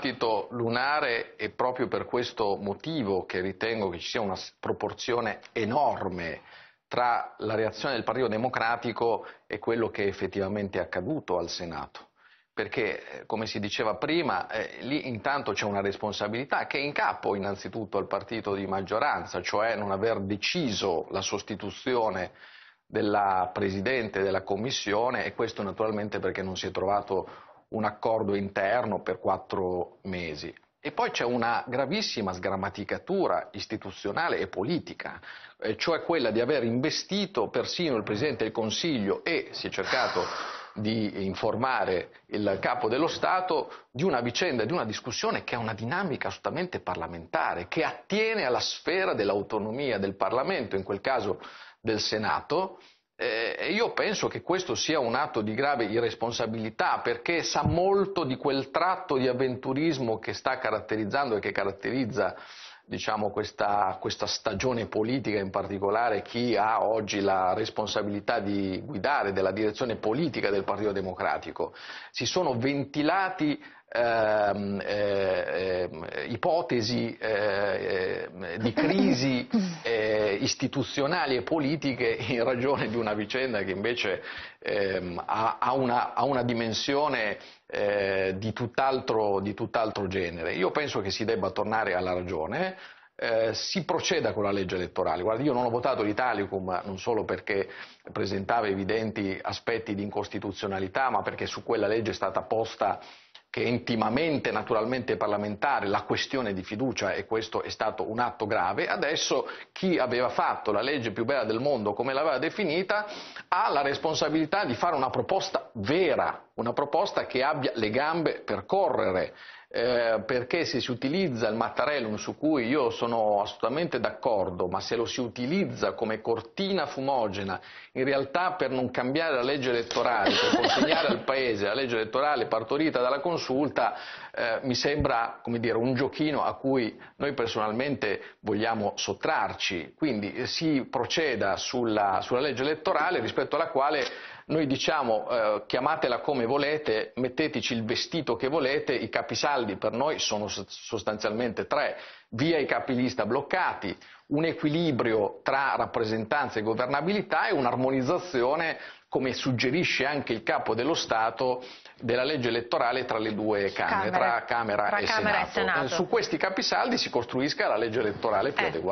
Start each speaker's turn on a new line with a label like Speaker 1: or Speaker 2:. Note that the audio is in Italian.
Speaker 1: dibattito lunare è proprio per questo motivo che ritengo che ci sia una proporzione enorme tra la reazione del Partito Democratico e quello che è effettivamente accaduto al Senato perché eh, come si diceva prima, eh, lì intanto c'è una responsabilità che è in capo innanzitutto al partito di maggioranza, cioè non aver deciso la sostituzione della Presidente della Commissione e questo naturalmente perché non si è trovato un accordo interno per quattro mesi. E poi c'è una gravissima sgrammaticatura istituzionale e politica, eh, cioè quella di aver investito persino il Presidente del Consiglio e si è cercato di informare il capo dello Stato di una vicenda, di una discussione che ha una dinamica assolutamente parlamentare, che attiene alla sfera dell'autonomia del Parlamento, in quel caso del Senato, eh, io penso che questo sia un atto di grave irresponsabilità perché sa molto di quel tratto di avventurismo che sta caratterizzando e che caratterizza diciamo, questa, questa, stagione politica, in particolare chi ha oggi la responsabilità di guidare della direzione politica del Partito Democratico. Si sono ventilati ehm, eh, ehm, eh, ipotesi eh, di crisi eh, eh, istituzionali e politiche in ragione di una vicenda che invece ehm, ha, ha, una, ha, una, dimensione eh, di, tutt'altro, di, tutt'altro, genere. Io penso che si debba tornare alla ragione. Eh, si proceda con la legge elettorale. Guarda, io non ho votato l'Italicum non solo perché presentava evidenti aspetti di incostituzionalità, ma perché su quella legge è stata posta che è intimamente naturalmente parlamentare la questione di fiducia e questo è stato un atto grave, adesso chi aveva fatto la legge più bella del mondo come l'aveva definita ha la responsabilità di fare una proposta vera, una proposta che abbia le gambe per correre eh, perché se si utilizza il mattarellum, su cui io sono assolutamente d'accordo, ma se lo si utilizza come cortina fumogena, in realtà per non cambiare la legge elettorale, per consegnare al Paese la legge elettorale partorita dalla consulta, eh, mi sembra dire, un giochino a cui noi personalmente vogliamo sottrarci. Quindi eh, si proceda sulla, sulla legge elettorale rispetto alla quale noi diciamo eh, chiamatela come volete, metteteci il vestito che volete, i capisaldi caldi, per noi sono sostanzialmente tre, via i capilista bloccati, un equilibrio tra rappresentanza e governabilità e un'armonizzazione, come suggerisce anche il capo dello Stato, della legge elettorale tra le due Camere, Camere tra Camera, tra e, Camera Senato. e Senato. Su questi capisaldi si costruisca la legge elettorale più eh. adeguata.